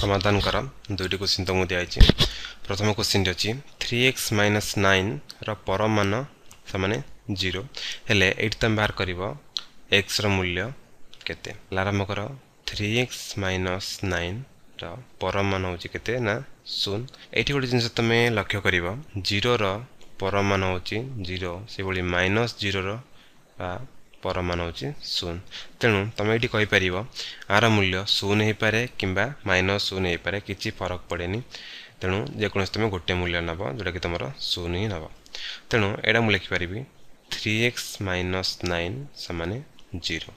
সমাধান করা দুইটি কোশ্চিন তুমু দিয়েছি প্রথম কোশ্চিনটি অছি থ্রি এক্স মাইনস নাইনর পরমান সে জিরো হলে এইটি তুমি বাহার করব এক্সর মূল্য কেতে আরম্ভ কর থ্রি এক্স মাইনস নাইনর পরমান হচ্ছে কেতে না শূন্য এইটি গোটে জিনিস তুমি লক্ষ্য করব জিরোর পরমান হচ্ছে জিরো সেভাবে মাইনস জিরোর বা ପର ମାନ ହେଉଛି ଶୂନ ତେଣୁ ତୁମେ ଏଇଠି କହିପାରିବ ଆର ମୂଲ୍ୟ ଶୂନ ହେଇପାରେ କିମ୍ବା ମାଇନସ୍ ଶୂନ ହେଇପାରେ କିଛି ଫରକ ପଡ଼େନି ତେଣୁ ଯେକୌଣସି ତୁମେ ଗୋଟେ ମୂଲ୍ୟ ନେବ ଯେଉଁଟାକି ତୁମର ଶୂନ ହିଁ ନେବ ତେଣୁ ଏଇଟା ମୁଁ ଲେଖିପାରିବି থ্রি এক্স মাইনস নাইন সমানে জিরো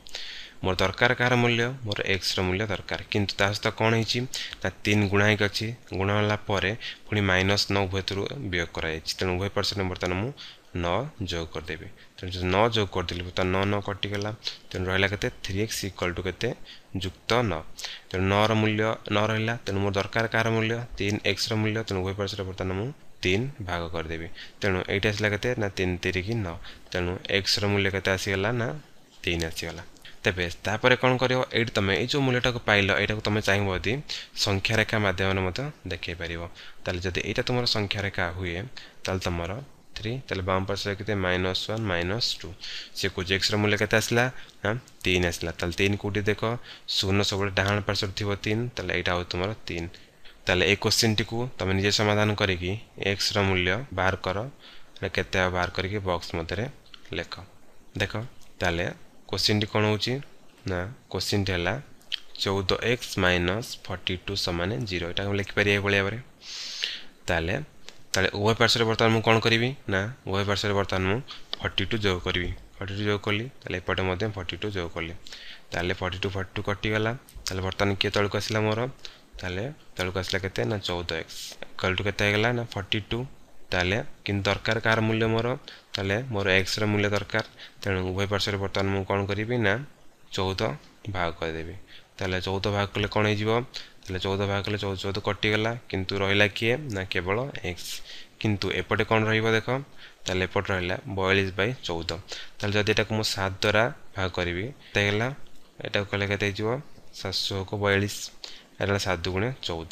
মোর দরকার কার মূল্য মোর এক্সর মূল্য দরকার কিন্তু তা সহ কম হয়েছি না তিন গুণা হয়ে অছি গুণ হলা পরে পুঁ মাইনস ন উভয়তর বিয়োগ করা যাই তেমন উভয় পার্সেন্ট বর্তমানে মু नौ जोग करदेवि तेणु जो नौ जोग करदेली तो नौ नौ कटिगला तेणु रहा थ्री एक्स इक्वाल टू के युक्त नौ तेणु नौ रूल्य न रहा तेणु मोर दरकार कह मूल्य तीन एक्स रूल्य तेणु वही पर्स बर्तमान मुझे तीन भाग करदेवि तेणु ये आसला के तीन तीरिक नौ तेणु एक्स रूल्य के आसीगला ना तीन आसीगला तेबे तापर कौन कर ये तुम ये जो मूल्यटा को पाइल यू तुम चाहिए यदि संख्यारेखा मध्यम देखे पार्बे जदि यहाँ तुम संख्यारेखा हुए तुम থ্রি তাহলে বাম পাশে কেতে মাইনস ওয়ান মাইনস টু সি কোজ এক্সর মূল্য কেতে আসলা হ্যাঁ তিন আসলা তাহলে তিন কোটি দেখ শূন্য সবুলে ডাহাণ পার্শ্বরে থিব তিন তাহলে এইটা হো তোমার তিন তাহলে এই কোশ্চিনটি তুমি নিজে সমাধান করি এক্সর মূল্য বাহার কর কেতে বাহার করি বক্স মধ্যে লেখ দেখ তাহলে কোশ্চিনটি কোণ হচ্ছে না কোশ্চিনটি হল চৌদ এক্স মাইনস ফর্টি টু সমান জিরো এটা লিখিপারি এইভাবে ভাবে তাহলে ତାହେଲେ ଉଭୟ ପାର୍ଶ୍ୱରେ ବର୍ତ୍ତମାନ ମୁଁ କ'ଣ କରିବି ନା ଉଭୟ ପାର୍ଶ୍ୱରେ ବର୍ତ୍ତମାନ ମୁଁ ଫର୍ଟି ଟୁ ଯୋଗ କରିବି ଫର୍ଟି ଟୁ ଯୋଗ କଲି ତାହେଲେ ଏପଟେ ମଧ୍ୟ ଫର୍ଟି ଟୁ ଯୋଗ କଲି ତାହେଲେ ଫର୍ଟି ଟୁ ଫର୍ଟି ଟୁ କଟିଗଲା ତାହେଲେ ବର୍ତ୍ତମାନ କିଏ ତଳକୁ ଆସିଲା ମୋର ତାହେଲେ ତଳକୁ ଆସିଲା କେତେ ନା ଚଉଦ ଏକ୍ସ ଇକ୍ୱାଲ୍ ଟୁ କେତେ ହେଇଗଲା ନା ଫର୍ଟି ଟୁ ତାହେଲେ କିନ୍ତୁ ଦରକାର କାହାର ମୂଲ୍ୟ ମୋର ତାହେଲେ ମୋର ଏକ୍ସର ମୂଲ୍ୟ ଦରକାର ତେଣୁ ଉଭୟ ପାର୍ଶ୍ୱରେ ବର୍ତ୍ତମାନ ମୁଁ କ'ଣ କରିବି ନା ଚଉଦ ଭାଗ କରିଦେବି ତାହେଲେ ଚଉଦ ଭାଗ କଲେ କ'ଣ ହେଇଯିବ তাহলে চৌদ ভাগ কলে চৌদ চৌদ কটিগলা কিন্তু রহিলা কিয়ে না কেবল এক্স কিন্তু এপটে কোণ রহব দেখ তাহলে এপট রহিলা বয়াল্লিশ বাই চৌদ তাহলে যদি এটা মু সাত দ্বারা ভাগ করবি তাহলে এটা কলে কেতে যাব সাতশোকে বয়াল্লিশ এটা হল সাত দুগুণে চৌদ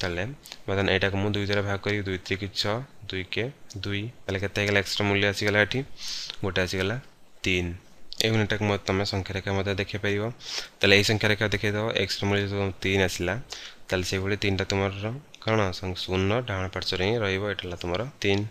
তাহলে বর্তমানে এটাকে মু দুই দ্বারা ভাগ করি দুই তিরিকি ছ দুই কে দুই তাহলে কেতে হয়ে গেল এক্সট্রা মূল্য আসিগলা এটি গোটে আসিগলা তিন ଏଇ ୟୁନିଟ୍ଟାକୁ ତୁମେ ସଂଖ୍ୟାରେଖା ମଧ୍ୟ ଦେଖାଇପାରିବ ତାହେଲେ ଏଇ ସଂଖ୍ୟାରେଖା ଦେଖାଇଦେବ ଏକ୍ସ ମୂଲ୍ୟ ତିନି ଆସିଲା ତାହେଲେ ସେଇଭଳି ତିନିଟା ତୁମର କ'ଣ ଶୂନ ଡାହାଣ ପାର୍ଶ୍ୱରେ ହିଁ ରହିବ ଏଇଟା ହେଲା ତୁମର ତିନି